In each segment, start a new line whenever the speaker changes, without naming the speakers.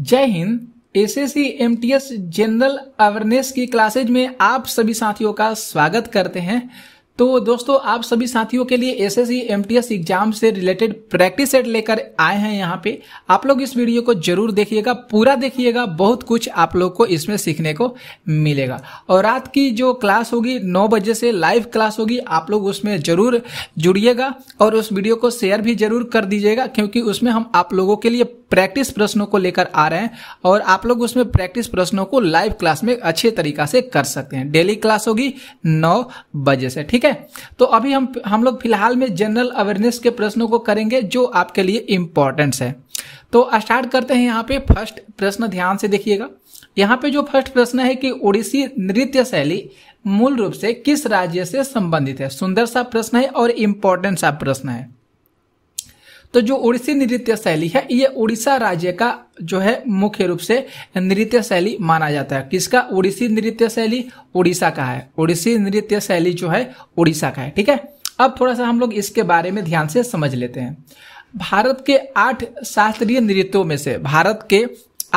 जय हिंद S M T S general awareness की क्लासेज में आप सभी साथियों का स्वागत करते हैं तो दोस्तों आप सभी साथियों के लिए एस एस एग्जाम से रिलेटेड प्रैक्टिस सेट लेकर आए हैं यहाँ पे आप लोग इस वीडियो को जरूर देखिएगा पूरा देखिएगा बहुत कुछ आप लोग को इसमें सीखने को मिलेगा और रात की जो क्लास होगी नौ बजे से लाइव क्लास होगी आप लोग उसमें जरूर जुड़िएगा और उस वीडियो को शेयर भी जरूर कर दीजिएगा क्योंकि उसमें हम आप लोगों के लिए प्रैक्टिस प्रश्नों को लेकर आ रहे हैं और आप लोग उसमें प्रैक्टिस प्रश्नों को लाइव क्लास में अच्छे तरीका से कर सकते हैं डेली क्लास होगी नौ बजे से ठीक है है तो अभी हम हम लोग फिलहाल में जनरल अवेयरनेस के प्रश्नों को करेंगे जो आपके लिए इंपॉर्टेंट है तो स्टार्ट करते हैं यहाँ पे फर्स्ट प्रश्न ध्यान से देखिएगा यहाँ पे जो फर्स्ट प्रश्न है कि ओडिसी नृत्य शैली मूल रूप से किस राज्य से संबंधित है सुंदर सा प्रश्न है और इम्पोर्टेंट सा प्रश्न है तो जो ओडिसी नृत्य शैली है ये उड़ीसा राज्य का जो है मुख्य रूप से नृत्य शैली माना जाता है किसका ओडिसी नृत्य शैली उड़ीसा का है ओडिसी नृत्य शैली जो है उड़ीसा का है ठीक है अब थोड़ा सा हम लोग इसके बारे में ध्यान से समझ लेते हैं भारत के आठ शास्त्रीय नृत्यों में से भारत के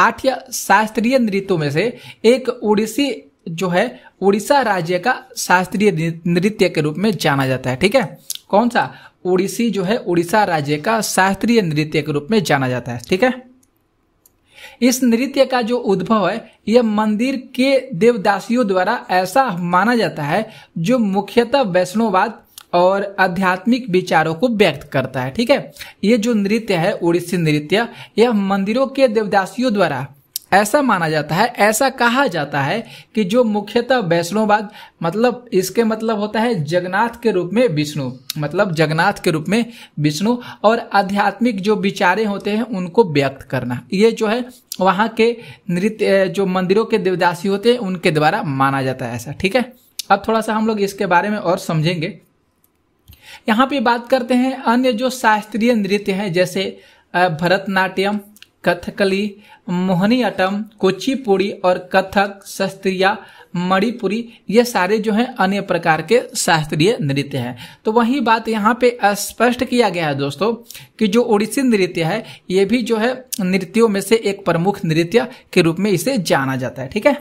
आठ या शास्त्रीय नृत्यों में से एक उड़ीसी जो है उड़ीसा राज्य का शास्त्रीय नृत्य के रूप में जाना जाता है ठीक है कौन सा ओडिसी जो है उड़ीसा राज्य का शास्त्रीय नृत्य के रूप में जाना जाता है ठीक है इस नृत्य का जो उद्भव है यह मंदिर के देवदासियों द्वारा ऐसा माना जाता है जो मुख्यतः वैष्णववाद और आध्यात्मिक विचारों को व्यक्त करता है ठीक है ये जो नृत्य है उड़ीसी नृत्य यह मंदिरों के देवदासियों द्वारा ऐसा माना जाता है ऐसा कहा जाता है कि जो मुख्यतः वैष्णोवाद मतलब इसके मतलब होता है जगन्नाथ के रूप में विष्णु मतलब जगन्नाथ के रूप में विष्णु और आध्यात्मिक जो विचारे होते हैं उनको व्यक्त करना ये जो है वहाँ के नृत्य जो मंदिरों के देवदासी होते हैं उनके द्वारा माना जाता है ऐसा ठीक है अब थोड़ा सा हम लोग इसके बारे में और समझेंगे यहाँ पे बात करते हैं अन्य जो शास्त्रीय नृत्य हैं जैसे भरतनाट्यम कथकली अटम कोचिपुड़ी और कथक शस्त्रिया मणिपुरी ये सारे जो हैं अन्य प्रकार के शास्त्रीय नृत्य हैं तो वही बात यहाँ पे स्पष्ट किया गया है दोस्तों कि जो ओडिसी नृत्य है ये भी जो है नृत्यों में से एक प्रमुख नृत्य के रूप में इसे जाना जाता है ठीक है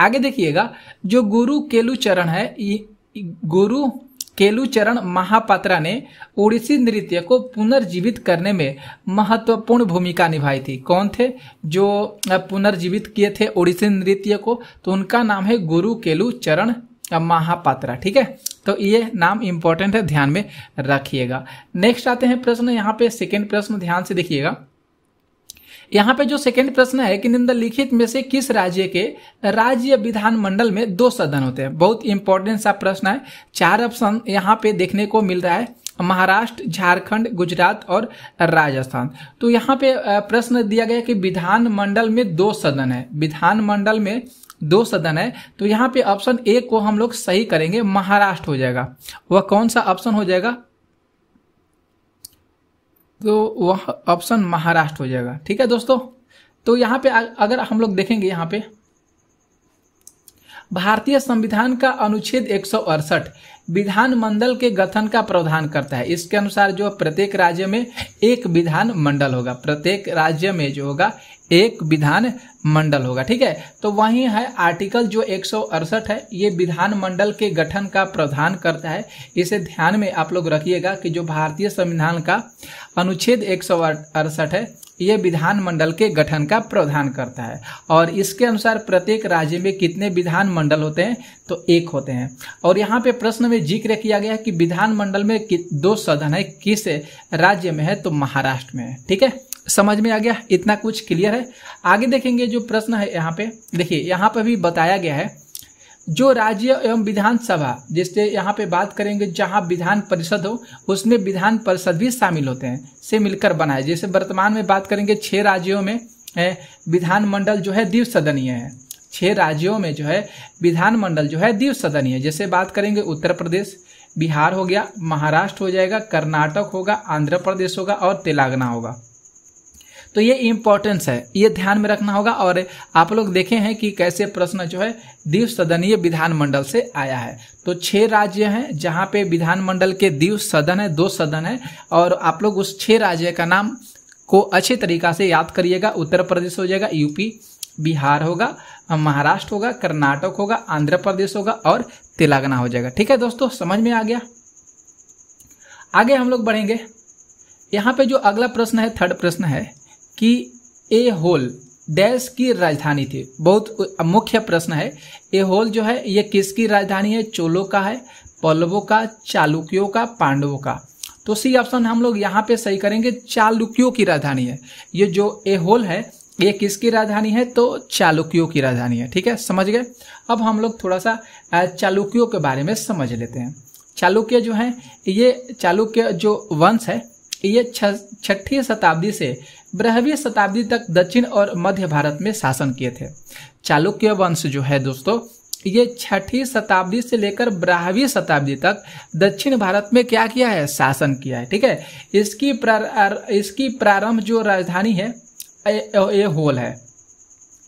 आगे देखिएगा जो गुरु केलु चरण है गुरु केलुचरण महापात्रा ने उड़ीसी नृत्य को पुनर्जीवित करने में महत्वपूर्ण भूमिका निभाई थी कौन थे जो पुनर्जीवित किए थे ओडिसी नृत्य को तो उनका नाम है गुरु केलु चरण महापात्रा ठीक है तो ये नाम इंपॉर्टेंट है ध्यान में रखिएगा नेक्स्ट आते हैं प्रश्न यहाँ पे सेकेंड प्रश्न ध्यान से देखिएगा यहाँ पे जो सेकंड प्रश्न है कि निम्नलिखित में से किस राज्य के राज्य विधानमंडल में दो सदन होते हैं बहुत इंपॉर्टेंट सा प्रश्न है चार ऑप्शन यहाँ पे देखने को मिल रहा है महाराष्ट्र झारखंड गुजरात और राजस्थान तो यहाँ पे प्रश्न दिया गया कि विधानमंडल में दो सदन है विधानमंडल में दो सदन है तो यहाँ पे ऑप्शन ए को हम लोग सही करेंगे महाराष्ट्र हो जाएगा वह कौन सा ऑप्शन हो जाएगा तो वह ऑप्शन महाराष्ट्र हो जाएगा ठीक है दोस्तों तो यहाँ पे अगर हम लोग देखेंगे यहाँ पे भारतीय संविधान का अनुच्छेद एक विधानमंडल के गठन का प्रावधान करता है इसके अनुसार जो प्रत्येक राज्य में एक विधान मंडल होगा प्रत्येक राज्य में जो होगा एक विधान मंडल होगा ठीक है तो वही है आर्टिकल जो एक है ये विधान मंडल के गठन का प्रधान करता है इसे ध्यान में आप लोग रखिएगा कि जो भारतीय संविधान का अनुच्छेद एक है ये विधान मंडल के गठन का प्रधान करता है और इसके अनुसार प्रत्येक राज्य में कितने विधान मंडल होते हैं तो एक होते हैं और यहाँ पे प्रश्न में जिक्र किया गया है कि विधान मंडल में दो सदन है किस राज्य में है तो महाराष्ट्र में है ठीक है समझ में आ गया इतना कुछ क्लियर है आगे देखेंगे जो प्रश्न है यहाँ पे देखिए यहाँ पे भी बताया गया है जो राज्य एवं विधानसभा जिससे यहाँ पे बात करेंगे जहाँ विधान परिषद हो उसमें विधान परिषद भी शामिल होते हैं से मिलकर बनाए जैसे वर्तमान में बात करेंगे छह राज्यों में विधानमंडल जो है द्वीप सदनीय है छह राज्यों में जो है विधानमंडल जो है द्वीप सदनीय जैसे बात करेंगे उत्तर प्रदेश बिहार हो गया महाराष्ट्र हो जाएगा कर्नाटक होगा आंध्र प्रदेश होगा और तेलंगाना होगा तो ये इंपॉर्टेंस है ये ध्यान में रखना होगा और आप लोग देखे हैं कि कैसे प्रश्न जो है द्वीप सदनीय विधानमंडल से आया है तो छह राज्य हैं जहां पे विधानमंडल के द्वीप सदन है दो सदन है और आप लोग उस छह राज्य का नाम को अच्छे तरीका से याद करिएगा उत्तर प्रदेश हो जाएगा यूपी बिहार होगा महाराष्ट्र होगा कर्नाटक होगा आंध्र प्रदेश होगा और तेलंगाना हो जाएगा ठीक है दोस्तों समझ में आ गया आगे हम लोग बढ़ेंगे यहां पे जो अगला प्रश्न है थर्ड प्रश्न है कि ए होल डैश की राजधानी थी बहुत मुख्य प्रश्न है ए होल जो है ये किसकी राजधानी है चोलो का है पल्लवों का चालुक्यों का पांडवों का तो सी ऑप्शन हम लोग यहाँ पे सही करेंगे चालुक्यों की राजधानी है ये जो ए होल है ये किसकी राजधानी है तो चालुक्यों की राजधानी है ठीक है समझ गए अब हम लोग थोड़ा सा चालुक्यों के बारे में समझ लेते हैं चालुक्य जो है ये चालुक्य जो वंश है ये छठी शताब्दी से बारहवीं शताब्दी तक दक्षिण और मध्य भारत में शासन किए थे चालुक्य वंश जो है दोस्तों ये छठी शताब्दी से लेकर बारहवीं शताब्दी तक दक्षिण भारत में क्या किया है शासन किया है ठीक है इसकी प्रार, इसकी प्रारंभ जो राजधानी है एहोल है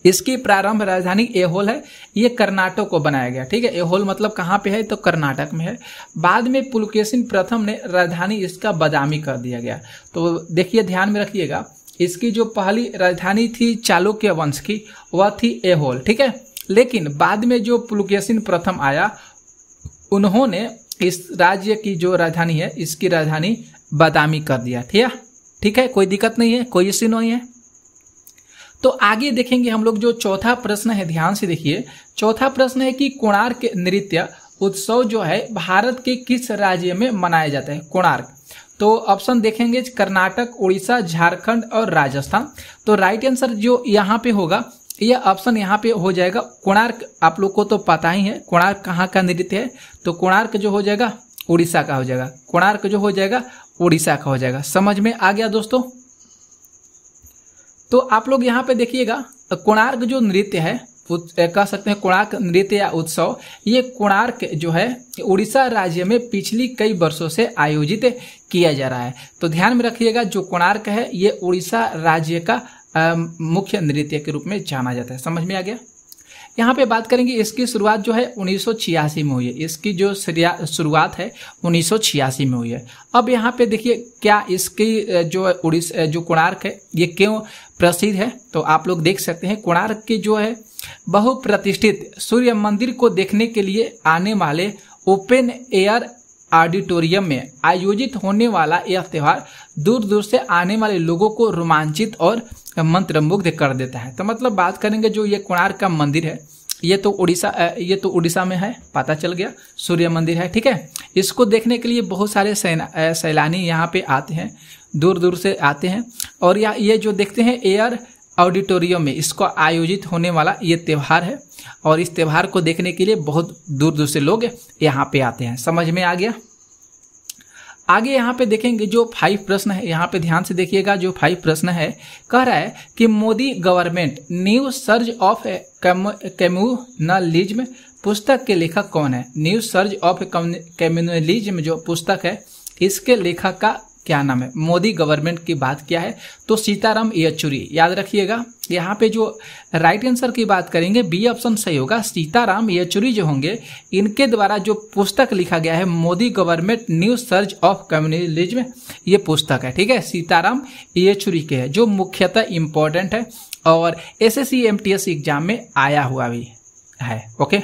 इसकी प्रारंभ राजधानी एहोल है ये कर्नाटक को बनाया गया ठीक है एहोल मतलब कहाँ पे है तो कर्नाटक में है बाद में पुलकेशिन प्रथम ने राजधानी इसका बदामी कर दिया गया तो देखिए ध्यान में रखिएगा इसकी जो पहली राजधानी थी चालुक्य वंश की वह थी एहोल ठीक है लेकिन बाद में जो पुलुकेशन प्रथम आया उन्होंने इस राज्य की जो राजधानी है इसकी राजधानी बादामी कर दिया ठीक है ठीक है कोई दिक्कत नहीं है कोई इश्यू नहीं है तो आगे देखेंगे हम लोग जो चौथा प्रश्न है ध्यान से देखिए चौथा प्रश्न है कि कोणार्क नृत्य उत्सव जो है भारत के किस राज्य में मनाया जाता है कोणार्क तो ऑप्शन देखेंगे कर्नाटक उड़ीसा झारखंड और राजस्थान तो राइट आंसर जो यहाँ पे होगा यह ऑप्शन यहाँ पे हो जाएगा कोणार्क आप लोग को तो पता ही है कोणार्क कहाँ का नृत्य है तो कोणार्क जो हो जाएगा उड़ीसा का हो जाएगा कोणार्क जो हो जाएगा उड़ीसा का हो जाएगा समझ में आ गया दोस्तों तो आप लोग यहाँ पे देखिएगा कोणार्क जो नृत्य है कह सकते हैं कोणार्क नृत्य या उत्सव ये कोणार्क जो है उड़ीसा राज्य में पिछली कई वर्षों से आयोजित किया जा रहा है तो ध्यान में रखिएगा जो कोणार्क है ये उड़ीसा राज्य का मुख्य नृत्य के रूप में जाना जाता है समझ में आ गया यहाँ पे बात करेंगे इसकी शुरुआत जो है उन्नीस में हुई है इसकी जो शुरुआत है उन्नीस में हुई है अब यहाँ पे देखिए क्या इसकी जो उड़ीसा जो कोणार्क है ये क्यों प्रसिद्ध है तो आप लोग देख सकते हैं कोणार्क की जो है बहुप्रतिष्ठित सूर्य मंदिर को देखने के लिए आने वाले ओपन एयर ऑडिटोरियम में आयोजित होने वाला यह त्यौहार दूर दूर से आने वाले लोगों को रोमांचित और मंत्र कर देता है तो मतलब बात करेंगे जो ये कोणार्क का मंदिर है ये तो उड़ीसा ये तो उड़ीसा में है पता चल गया सूर्य मंदिर है ठीक है इसको देखने के लिए बहुत सारे सैलानी यहाँ पे आते हैं दूर दूर से आते हैं और या ये जो देखते हैं एयर ऑडिटोरियम में इसको आयोजित होने वाला ये त्यौहार है और इस त्यौहार को देखने के लिए बहुत दूर दूर से लोग यहाँ पे आते हैं समझ में आ गया आगे यहाँ पे देखेंगे जो फाइव प्रश्न है यहाँ पे ध्यान से देखिएगा जो फाइव प्रश्न है कह रहा है कि Modi government new surge of communalism पुस्तक के लेखक कौन है न्यू सर्ज ऑफ कम्युनलिज्म जो पुस्तक है इसके लेखक का क्या नाम है मोदी गवर्नमेंट की बात किया है तो सीताराम येचुरी याद रखिएगा यहाँ पे जो राइट आंसर की बात करेंगे बी ऑप्शन सही होगा सीताराम येचुरी जो होंगे इनके द्वारा जो पुस्तक लिखा गया है Modi government new search of communism ये पुस्तक है ठीक है सीताराम येचुरी के है जो मुख्यतः इम्पोर्टेंट है और S S M T S exam में आया हुआ भी है ओके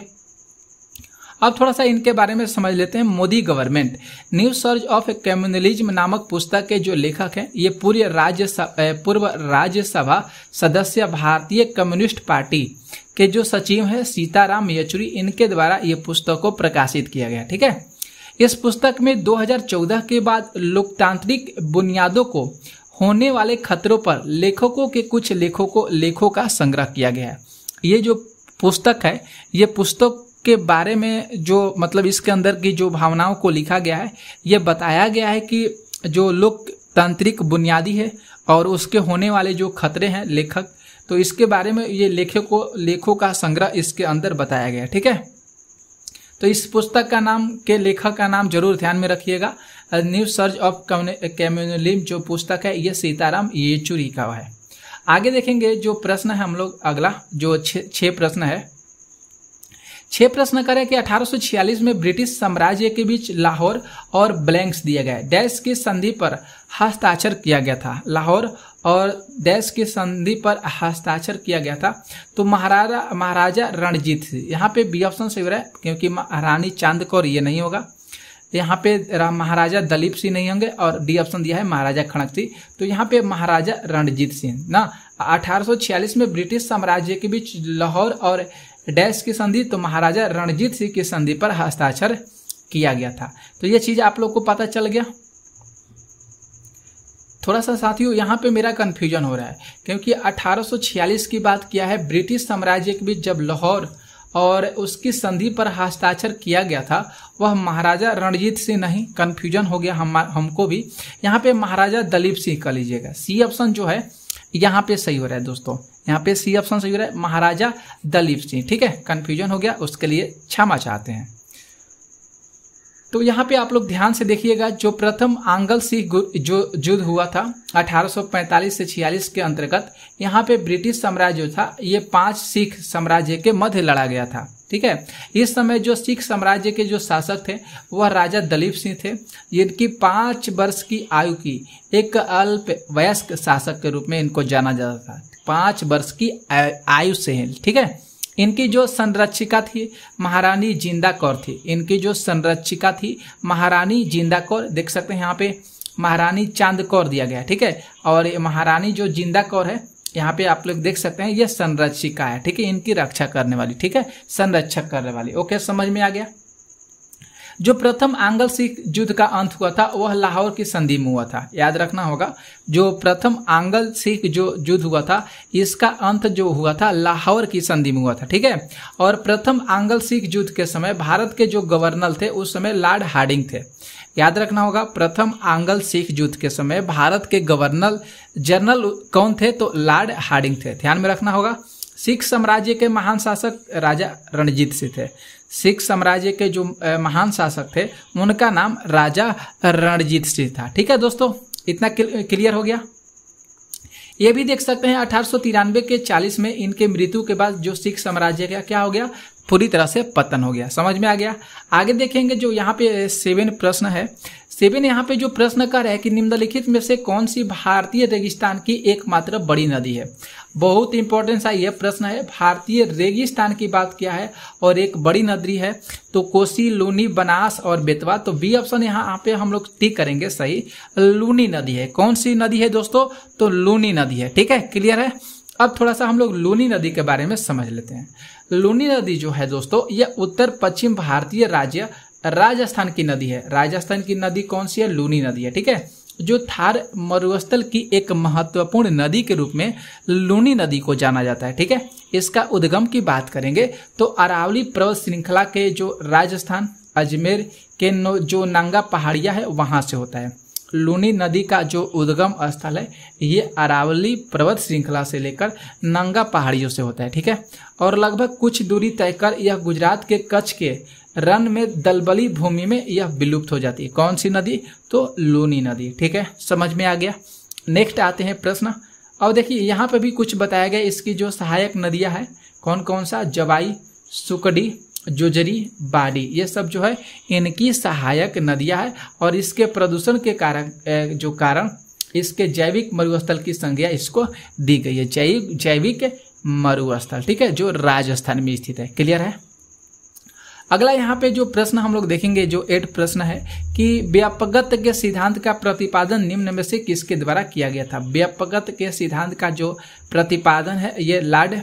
अब थोड़ा सा इनके बारे में समझ लेते हैं Modi government new surge of communalism नामक पुस्तक के जो लेखक हैं ये पूर्व राज्य पूर्व राज्यसभा सदस्य भारतीय कम्युनिस्ट पार्टी के जो सचिव हैं सीताराम येचुरी इनके द्वारा ये पुस्तक को प्रकाशित किया गया ठीक है इस पुस्तक में 2014 के बाद लोकतांत्रिक बुनियादों को होने वाले खतरों पर लेखकों के कुछ लेखों को लेखों का संग्रह किया गया है ये जो पुस्तक है ये पुस्तक के बारे में जो मतलब इसके अंदर की जो भावनाओं को लिखा गया है ये बताया गया है कि जो लोकतांत्रिक बुनियादी है और उसके होने वाले जो खतरे हैं लेखक तो इसके बारे में ये लेखक को लेखों का संग्रह इसके अंदर बताया गया ठीक है तो इस पुस्तक का नाम के लेखक का नाम जरूर ध्यान में रखिएगा न्यू सर्च ऑफ कम्युनलिम जो पुस्तक है यह सीताराम येचुरी का है आगे देखेंगे जो प्रश्न है हम लोग अगला जो छह प्रश्न है छह प्रश्न करें कि 1846 में ब्रिटिश साम्राज्य के बीच लाहौर और ब्लैंक्स दिया गया डैश की संधि पर हस्ताक्षर किया गया था लाहौर और देश की संधि पर हस्ताक्षर किया गया था तो महाराजा महाराजा रणजीत सिंह यहाँ पे बी ऑप्शन सही रहा है क्योंकि रानी चांद कौर ये नहीं होगा यहाँ पे महाराजा दलीप सिंह नहीं होंगे और डी ऑप्शन दिया है महाराजा खड़क सिंह तो यहाँ पे महाराजा रणजीत सिंह ना 1846 में ब्रिटिश साम्राज्य के बीच लाहौर और डैश की संधि तो महाराजा रणजीत सिंह की संधि पर हस्ताक्षर किया गया था तो यह चीज आप लोग को पता चल गया थोड़ा सा साथियों यहाँ पे मेरा कन्फ्यूजन हो रहा है क्योंकि 1846 की बात किया है ब्रिटिश साम्राज्य के बीच जब लाहौर और उसकी संधि पर हस्ताक्षर किया गया था वह महाराजा रणजीत सिंह नहीं कन्फ्यूजन हो गया हम हमको भी यहाँ पे महाराजा दलीप सिंह कर लीजिएगा सी ऑप्शन जो है यहाँ पे सही हो रहा है दोस्तों यहाँ पे सी ऑप्शन सही हो रहा है महाराजा दलीप सिंह ठीक है कन्फ्यूजन हो गया उसके लिए क्षमा चाहते हैं तो यहाँ पे आप लोग ध्यान से देखिएगा जो प्रथम आंगल सिख जो युद्ध हुआ था 1845 से 46 के अंतर्गत यहाँ पे ब्रिटिश साम्राज्य जो था ये पांच सिख साम्राज्य के मध्य लड़ा गया था ठीक है इस समय जो सिख साम्राज्य के जो शासक थे वह राजा दलीप सिंह थे जिनकी पांच वर्ष की आयु की एक अल्प वयस्क शासक के रूप में इनको जाना जाता था पांच वर्ष की आयु से है ठीक है इनकी जो संरक्षिका थी महारानी जिंदा कौर थी इनकी जो संरक्षिका थी महारानी जिंदा कौर देख सकते हैं यहाँ पे महारानी चांद कौर दिया गया ठीक है और ये महारानी जो जिंदा कौर है यहाँ पे आप लोग देख सकते हैं ये संरक्षिका है ठीक है इनकी रक्षा करने वाली ठीक है संरक्षक करने वाली ओके समझ में आ गया जो प्रथम आंगल सिख युद्ध का अंत हुआ था वह लाहौर की संधि में हुआ था याद रखना होगा जो प्रथम आंगल सिख जो युद्ध हुआ था इसका अंत जो हुआ था लाहौर की संधि में हुआ था ठीक है और प्रथम आंगल सिख युद्ध के समय भारत के जो गवर्नर थे उस समय लॉर्ड हार्डिंग थे याद रखना होगा प्रथम आंगल सिख युद्ध के समय भारत के गवर्नर जनरल कौन थे तो लॉर्ड हार्डिंग थे ध्यान में रखना होगा सिख साम्राज्य के महान शासक राजा रणजीत सिंह थे सिख साम्राज्य के जो महान शासक थे उनका नाम राजा रणजीत सिंह था ठीक है दोस्तों इतना क्लियर हो गया ये भी देख सकते हैं अठारह के 40 में इनके मृत्यु के बाद जो सिख साम्राज्य का क्या हो गया पूरी तरह से पतन हो गया समझ में आ गया आगे देखेंगे जो यहाँ पे सेवन प्रश्न है सेवन यहाँ पे जो प्रश्न कर है कि निम्नलिखित में से कौन सी भारतीय रेगिस्तान की एकमात्र बड़ी नदी है बहुत इंपॉर्टेंस आई यह प्रश्न है भारतीय रेगिस्तान की बात किया है और एक बड़ी नदी है तो कोसी लूनी बनास और बेतवा तो बी ऑप्शन यहाँ पे हम लोग टी करेंगे सही लूनी नदी है कौन सी नदी है दोस्तों तो लूनी नदी है ठीक है क्लियर है अब थोड़ा सा हम लोग लूनी नदी के बारे में समझ लेते हैं लूनी नदी जो है दोस्तों यह उत्तर पश्चिम भारतीय राज्य राजस्थान की नदी है राजस्थान की नदी कौन सी है लूनी नदी है ठीक है जो थार मरुस्थल की एक महत्वपूर्ण नदी के रूप में लूनी नदी को जाना जाता है ठीक है इसका उद्गम की बात करेंगे तो अरावली पर्वत श्रृंखला के जो राजस्थान अजमेर के जो नांगा पहाड़िया है वहां से होता है लूनी नदी का जो उद्गम स्थल है ये अरावली पर्वत श्रृंखला से लेकर नंगा पहाड़ियों से होता है ठीक है और लगभग कुछ दूरी तय कर यह गुजरात के कच्छ के रन में दलबली भूमि में यह विलुप्त हो जाती है कौन सी नदी तो लूनी नदी ठीक है समझ में आ गया नेक्स्ट आते हैं प्रश्न अब देखिए यहाँ पे भी कुछ बताया गया इसकी जो सहायक नदियाँ है कौन कौन सा जवाई सुकडी जोजरी बाड़ी ये सब जो है इनकी सहायक नदियां है और इसके प्रदूषण के कारण जो कारण इसके जैविक मरुस्थल की संज्ञा इसको दी गई है जैविक जैविक मरुस्थल ठीक है जो राजस्थान में स्थित है क्लियर है अगला यहाँ पे जो प्रश्न हम लोग देखेंगे जो एट प्रश्न है कि व्यापगत के सिद्धांत का प्रतिपादन निम्न में से किसके द्वारा किया गया था व्यापगत के सिद्धांत का जो प्रतिपादन है ये लाड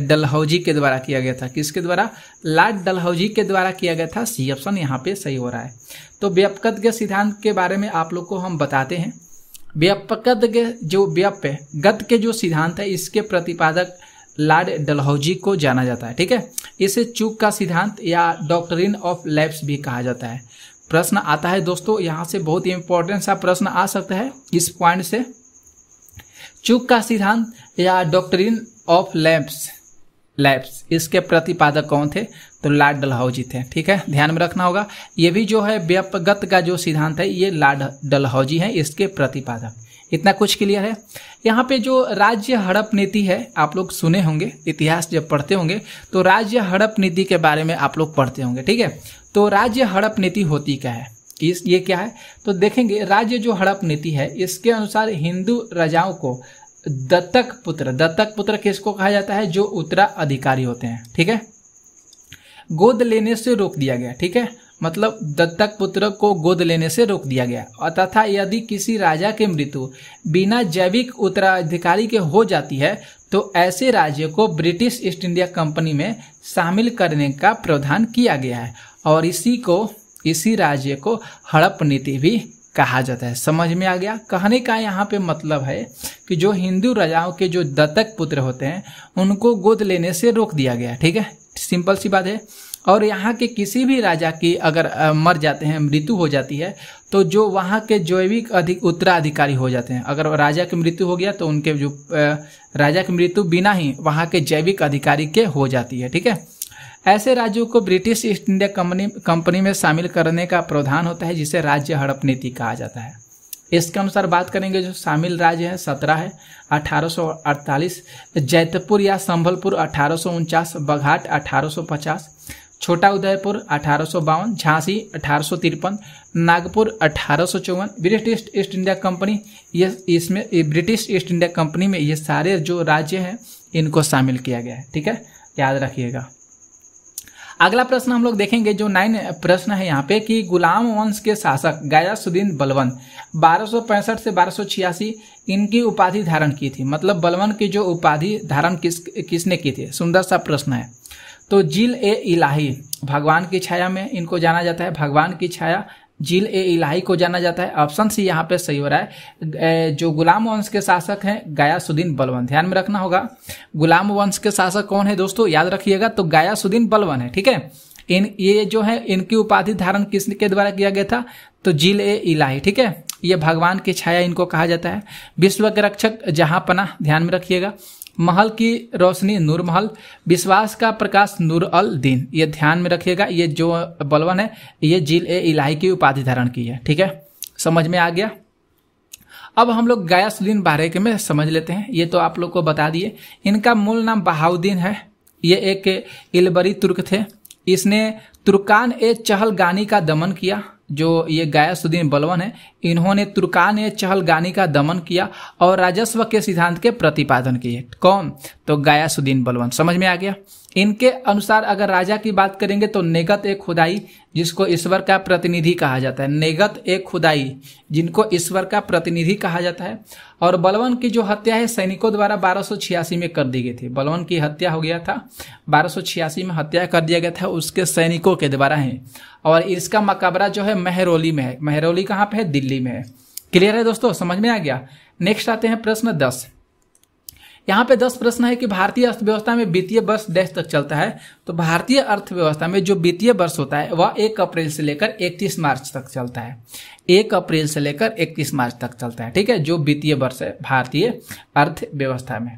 डलहौजी के द्वारा किया गया था किसके द्वारा लार्ड डलहौजी के द्वारा किया गया था सी ऑप्शन यहाँ पे सही हो रहा है तो व्यापकत्व सिद्धांत के बारे में आप लोग को हम बताते हैं व्यापकत्व जो व्यप गत के जो सिद्धांत है इसके प्रतिपादक लार्ड डलहौजी को जाना जाता है ठीक है इसे चूक का सिद्धांत या डॉक्टरिन ऑफ लैब्स भी कहा जाता है प्रश्न आता है दोस्तों यहाँ से बहुत ही इंपॉर्टेंट सा प्रश्न आ सकता है इस पॉइंट से चूक का सिद्धांत या डॉक्टरिन ऑफ लैब्स लैब्स इसके प्रतिपादक कौन थे तो लार्ड डलहौजी थे ठीक है ध्यान में रखना होगा ये भी जो है व्यापगत का जो सिद्धांत है ये लार्ड डलहौजी है इसके प्रतिपादक इतना कुछ क्लियर है यहाँ पे जो राज्य हड़प नीति है आप लोग सुने होंगे इतिहास जब पढ़ते होंगे तो राज्य हड़प नीति के बारे में आप लोग पढ़ते होंगे ठीक है तो राज्य हड़प नीति होती क्या है इस ये क्या है तो देखेंगे राज्य जो हड़प नीति है इसके अनुसार हिंदू राजाओं को दत्तक पुत्र दत्तक पुत्र किसको कहा जाता है जो उत्तराधिकारी होते हैं ठीक है गोद लेने से रोक दिया गया ठीक है मतलब दत्तक पुत्र को गोद लेने से रोक दिया गया तथा यदि किसी राजा की मृत्यु बिना जैविक उत्तराधिकारी के हो जाती है तो ऐसे राज्य को ब्रिटिश ईस्ट इंडिया कंपनी में शामिल करने का प्रावधान किया गया है और इसी को इसी राज्य को हड़प नीति भी कहा जाता है समझ में आ गया कहने का यहाँ पे मतलब है कि जो हिंदू राजाओं के जो दत्तक पुत्र होते हैं उनको गोद लेने से रोक दिया गया ठीक है सिंपल सी बात है और यहाँ के किसी भी राजा की अगर मर जाते हैं मृत्यु हो जाती है तो जो वहाँ के जैविक अधिक उत्तराधिकारी हो जाते हैं अगर राजा की मृत्यु हो गया तो उनके जो राजा की मृत्यु बिना ही वहाँ के जैविक अधिकारी के हो जाती है ठीक है ऐसे राज्यों को British East India Company company में शामिल करने का प्रावधान होता है जिसे राज्य हड़प नीति कहा जाता है इसके अनुसार बात करेंगे जो शामिल राज्य हैं सत्रह है अठारह जैतपुर या संभलपुर अठारह बघाट अठारह छोटा उदयपुर अठारह झांसी अठारह नागपुर अठारह ब्रिटिश ईस्ट इंडिया कंपनी ये इसमें ब्रिटिश ईस्ट इंडिया कंपनी में ये सारे जो राज्य हैं इनको शामिल किया गया है ठीक है याद रखिएगा अगला प्रश्न हम लोग देखेंगे जो नाइन प्रश्न है यहाँ पे कि गुलाम वंश के शासक गयासुद्दीन बलवन बारह से बारह इनकी उपाधि धारण की थी मतलब बलवन की जो उपाधि धारण किस किसने की थी सुंदर सा प्रश्न है तो जिल ए इलाही भगवान की छाया में इनको जाना जाता है भगवान की छाया जिल ए इलाही को जाना जाता है ऑप्शन सी यहाँ पे सही हो रहा है जो गुलाम वंश के शासक हैं गायासुद्दीन बलवन ध्यान में रखना होगा गुलाम वंश के शासक कौन है दोस्तों याद रखिएगा तो गायासुद्दीन बलवन है ठीक है इन ये जो है इनकी उपाधि धारण किसके द्वारा किया गया था तो जिल ए इलाही ठीक है ये भगवान की छाया इनको कहा जाता है विश्व के रक्षक जहाँ पना ध्यान में रखिएगा महल की रोशनी नूर महल विश्वास का प्रकाश नूर अल दीन ये ध्यान में रखिएगा ये जो बलवन है ये जील ए इलाही की उपाधि धारण की है ठीक है समझ में आ गया अब हम लोग गायासुद्दीन के में समझ लेते हैं ये तो आप लोग को बता दिए इनका मूल नाम बहाउद्दीन है ये एक इलबरी तुर्क थे इसने तुर्कान ए चहल गानी का दमन किया जो ये गायसुद्दीन बलवन है इन्होंने तुर्कान चहलगानी का दमन किया और राजस्व के सिद्धांत के प्रतिपादन किए कौन तो गायासुद्दीन बलवन समझ में आ गया इनके अनुसार अगर राजा की बात करेंगे तो नेगत एक खुदाई जिसको ईश्वर का प्रतिनिधि कहा जाता है नेगत एक खुदाई जिनको ईश्वर का प्रतिनिधि कहा जाता है और बलवन की जो हत्या है सैनिकों द्वारा बारह में कर दी गई थी बलवन की हत्या हो गया था बारह में हत्या कर दिया गया था उसके सैनिकों के द्वारा है और इसका मकबरा जो है मेहरोली में है महरौली कहाँ पे है दिल्ली में है क्लियर है दोस्तों समझ में आ गया नेक्स्ट आते हैं प्रश्न दस यहाँ पे दस प्रश्न है कि भारतीय अर्थव्यवस्था में वित्तीय वर्ष डैश तक चलता है तो भारतीय अर्थव्यवस्था में जो वित्तीय वर्ष होता है वह एक अप्रैल से लेकर इकतीस मार्च तक चलता है एक अप्रैल से लेकर इकतीस मार्च तक चलता है ठीक है जो वित्तीय वर्ष है भारतीय अर्थव्यवस्था में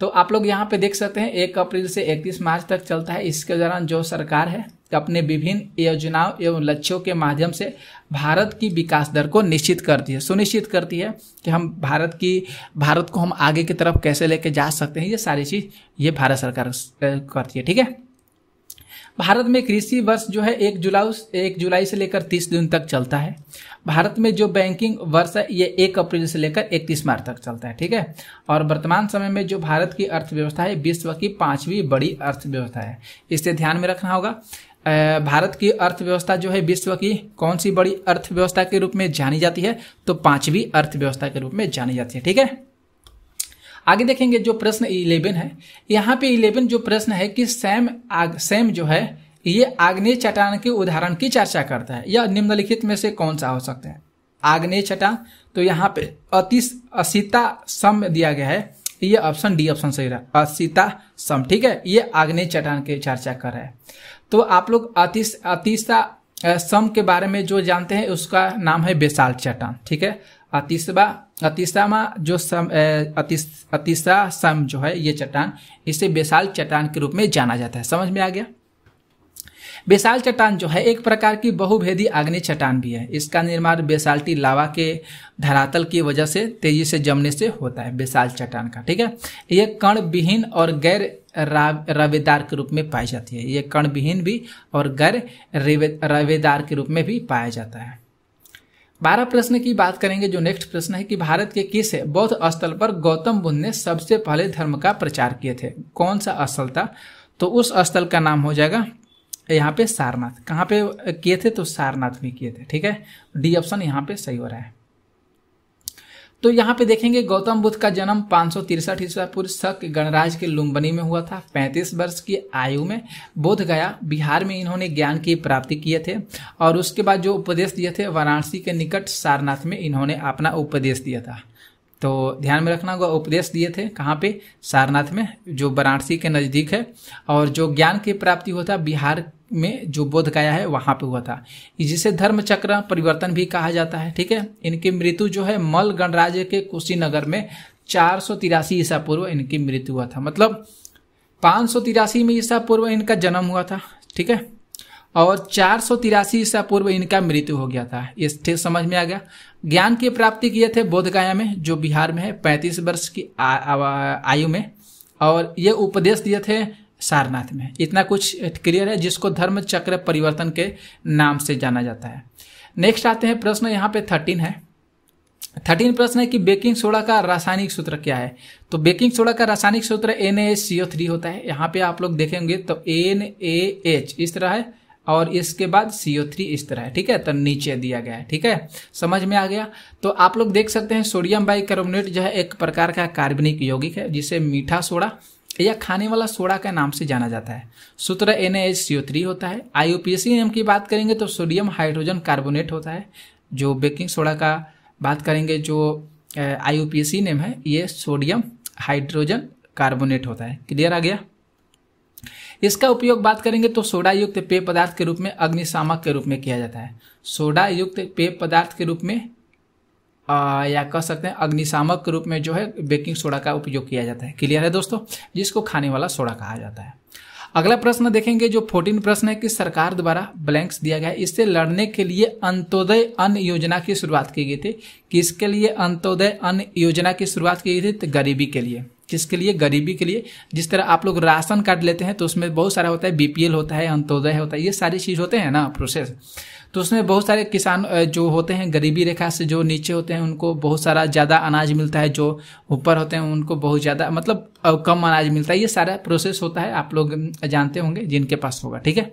तो आप लोग यहाँ पे देख सकते हैं एक अप्रैल से इकतीस मार्च तक चलता है इसके दौरान जो सरकार है अपने विभिन्न योजनाओं एवं लक्ष्यों के माध्यम से भारत की विकास दर को निश्चित करती है सुनिश्चित करती है कि हम भारत की भारत को हम आगे की तरफ कैसे लेके जा सकते हैं ये सारी चीज़ ये भारत सरकार करती है ठीक है भारत में कृषि वर्ष जो है एक जुलाई एक जुलाई से लेकर तीस जून तक चलता है भारत में जो बैंकिंग वर्ष है ये एक अप्रैल से लेकर इकतीस मार्च तक चलता है ठीक है और वर्तमान समय में जो भारत की अर्थव्यवस्था है विश्व की पांचवी बड़ी अर्थव्यवस्था है इसे ध्यान में रखना होगा भारत की अर्थव्यवस्था जो है विश्व की कौन सी बड़ी अर्थव्यवस्था के रूप में जानी जाती है तो पांचवी अर्थव्यवस्था के रूप में जानी जाती है ठीक है आगे देखेंगे जो प्रश्न इलेवन है यहाँ पे इलेवन जो प्रश्न है कि सैम आग सैम जो है ये आग्नेय चट्टान के उदाहरण की चर्चा करता है यह निम्नलिखित में से कौन सा हो सकता है आग्नेय चट्टान तो यहाँ पे अति असिता सम दिया गया है ये ऑप्शन डी ऑप्शन सही रहा असिता सम ठीक है ये आग्नेय चट्टान की चर्चा कर रहा है तो आप लोग अति अतिशा सम के बारे में जो जानते हैं उसका नाम है बेसाल चट्टान ठीक है अतिशबा अतिसा जो सम अतिशा सम जो है ये चट्टान इसे बेसाल चट्टान के रूप में जाना जाता है समझ में आ गया बेसाल चट्टान जो है एक प्रकार की बहुभेदी आग्नेय चट्टान भी है इसका निर्माण बेसाल्टी लावा के धरातल की वजह से तेजी से जमने से होता है बेसाल चट्टान का ठीक है ये कण विहीन और गैर रवेदार के रूप में पाई जाती है ये कण विहीन भी और गैर रवेदार के रूप में भी पाया जाता है बारह प्रश्न की बात करेंगे जो नेक्स्ट प्रश्न है कि भारत के किस बौद्ध स्थल पर गौतम बुद्ध ने सबसे पहले धर्म का प्रचार किए थे कौन सा स्थल था तो उस स्थल का नाम हो जाएगा यहाँ पे सारनाथ कहाँ पे किए थे तो सारनाथ में किए थे ठीक है डी ऑप्शन यहाँ पे सही हो रहा है तो यहाँ पे देखेंगे गौतम बुद्ध का जन्म पाँच सौ तिरसठ ईसा पूर्व शक गणराज के लुम्बनी में हुआ था 35 वर्ष की आयु में बोध गया बिहार में इन्होंने ज्ञान की प्राप्ति किए थे और उसके बाद जो उपदेश दिए थे वाराणसी के निकट सारनाथ में इन्होंने अपना उपदेश दिया था तो ध्यान में रखना होगा उपदेश दिए थे कहाँ पे सारनाथ में जो वाराणसी के नज़दीक है और जो ज्ञान की प्राप्ति हुआ था बिहार में जो बोध गया है वहाँ पे हुआ था जिसे धर्म चक्र परिवर्तन भी कहा जाता है ठीक है इनकी मृत्यु जो है मल गणराज्य के कुशीनगर में चार सौ तिरासी ईसा पूर्व इनकी मृत्यु हुआ था मतलब पाँच सौ तिरासी में ईसा पूर्व इनका जन्म हुआ था ठीक है और चार सौ तिरासी ईसा पूर्व इनका मृत्यु हो गया था ये ठीक समझ में आ गया ज्ञान की प्राप्ति किए थे बोधगया में जो बिहार में है पैंतीस वर्ष की आयु में और ये उपदेश दिए थे सारनाथ में इतना कुछ क्लियर है जिसको धर्म चक्र परिवर्तन के नाम से जाना जाता है नेक्स्ट आते हैं प्रश्न यहाँ पे थर्टीन है थर्टीन प्रश्न है कि बेकिंग सोडा का रासायनिक सूत्र क्या है तो बेकिंग सोडा का रासायनिक सूत्र N A C O three होता है यहाँ पे आप लोग देखेंगे तो एन ए एच इस तरह है और इसके बाद सी थ्री इस तरह है ठीक है तो नीचे दिया गया है ठीक है समझ में आ गया तो आप लोग देख सकते हैं सोडियम बाई कार्बोनेट जो है एक प्रकार का कार्बनिक यौगिक है जिसे मीठा सोडा या खाने वाला सोडा के नाम से जाना जाता है सूत्र एन थ्री होता है आईयूपीएसी नेम की बात करेंगे तो सोडियम हाइड्रोजन कार्बोनेट होता है जो बेकिंग सोडा का बात करेंगे जो सी नेम है ये सोडियम हाइड्रोजन कार्बोनेट होता है क्लियर आ गया इसका उपयोग बात करेंगे तो सोडा युक्त पेय पदार्थ के रूप में अग्निशामक के रूप में किया जाता है सोडा युक्त पेय पदार्थ के रूप में आ, या कह सकते हैं अग्निशामक के रूप में जो है बेकिंग सोडा का उपयोग किया जाता है क्लियर है दोस्तों जिसको खाने वाला सोडा कहा जाता है अगला प्रश्न देखेंगे जो फोर्टीन प्रश्न है कि सरकार द्वारा ब्लैंक्स दिया गया है इससे लड़ने के लिए अंत्योदय अन्न योजना की शुरुआत की गई थी किसके लिए अंत्योदय अन्न योजना की शुरुआत की गई थी तो गरीबी के लिए किसके लिए गरीबी के लिए जिस तरह आप लोग राशन कार्ड लेते हैं तो उसमें बहुत सारा होता है बीपीएल होता है अंत्योदय होता है ये सारी चीज़ होते हैं ना प्रोसेस तो उसमें बहुत सारे किसान जो होते हैं गरीबी रेखा से जो नीचे होते हैं उनको बहुत सारा ज़्यादा अनाज मिलता है जो ऊपर होते हैं उनको बहुत ज़्यादा मतलब कम अनाज मिलता है ये सारा प्रोसेस होता है आप लोग जानते होंगे जिनके पास होगा ठीक है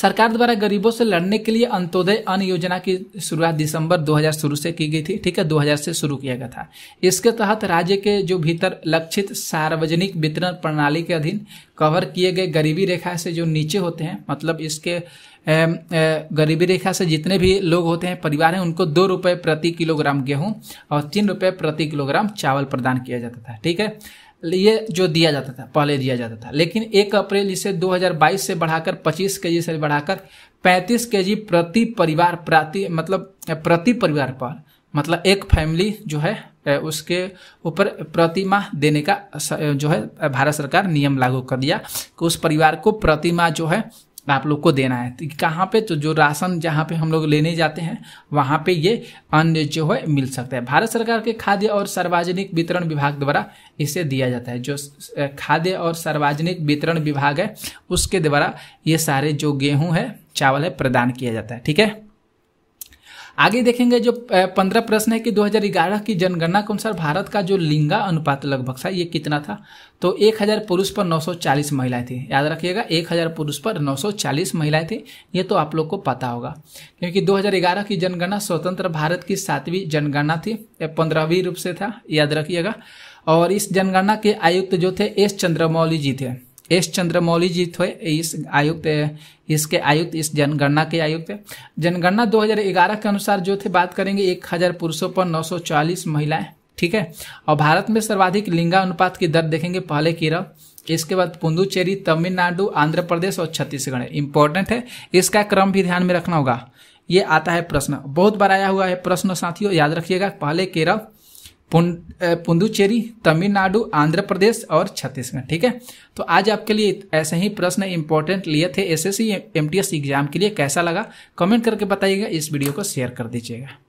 सरकार द्वारा गरीबों से लड़ने के लिए अंत्योदय अन्न योजना की शुरुआत दिसंबर 2000 शुरू से की गई थी ठीक है 2000 से शुरू किया गया था इसके तहत राज्य के जो भीतर लक्षित सार्वजनिक वितरण प्रणाली के अधीन कवर किए गए गरीबी रेखा से जो नीचे होते हैं मतलब इसके गरीबी रेखा से जितने भी लोग होते हैं परिवार हैं उनको दो रुपये प्रति किलोग्राम गेहूं और तीन रुपये प्रति किलोग्राम चावल प्रदान किया जाता था ठीक है लिए जो दिया जाता था पहले दिया जाता था लेकिन एक अप्रैल इसे 2022 से बढ़ाकर 25 केजी से बढ़ाकर 35 केजी प्रति परिवार प्रति मतलब प्रति परिवार पर मतलब एक फैमिली जो है उसके ऊपर माह देने का जो है भारत सरकार नियम लागू कर दिया कि उस परिवार को माह जो है आप लोग को देना है तो कहाँ पे तो जो राशन जहाँ पे हम लोग लेने जाते हैं वहाँ पे ये अन्न जो है मिल सकता है भारत सरकार के खाद्य और सार्वजनिक वितरण विभाग द्वारा इसे दिया जाता है जो खाद्य और सार्वजनिक वितरण विभाग है उसके द्वारा ये सारे जो गेहूँ है चावल है प्रदान किया जाता है ठीक है आगे देखेंगे जो पंद्रह प्रश्न है कि 2011 की जनगणना के अनुसार भारत का जो लिंगा अनुपात लगभग था ये कितना था तो 1000 पुरुष पर 940 महिलाएं थी याद रखिएगा 1000 पुरुष पर 940 महिलाएं थी ये तो आप लोग को पता होगा क्योंकि 2011 की जनगणना स्वतंत्र भारत की सातवीं जनगणना थी पंद्रहवीं रूप से था याद रखिएगा और इस जनगणना के आयुक्त जो थे एस चंद्रमौली जी थे एस चंद्रमौली जी थे इस आयुक्त इसके आयुक्त इस जनगणना के आयुक्त जनगणना 2011 के अनुसार जो थे बात करेंगे एक हजार पुरुषों पर 940 महिलाएं ठीक है और भारत में सर्वाधिक लिंगा अनुपात की दर देखेंगे पहले केरल इसके बाद पुंदुचेरी तमिलनाडु आंध्र प्रदेश और छत्तीसगढ़ इंपॉर्टेंट है इसका क्रम भी ध्यान में रखना होगा ये आता है प्रश्न बहुत बार आया हुआ है प्रश्न साथियों याद रखिएगा पहले केरल पुंदुचेरी तमिलनाडु आंध्र प्रदेश और छत्तीसगढ़ ठीक है तो आज आपके लिए ऐसे ही प्रश्न इंपॉर्टेंट लिए थे एसएससी एमटीएस एग्जाम के लिए कैसा लगा कमेंट करके बताइएगा इस वीडियो को शेयर कर दीजिएगा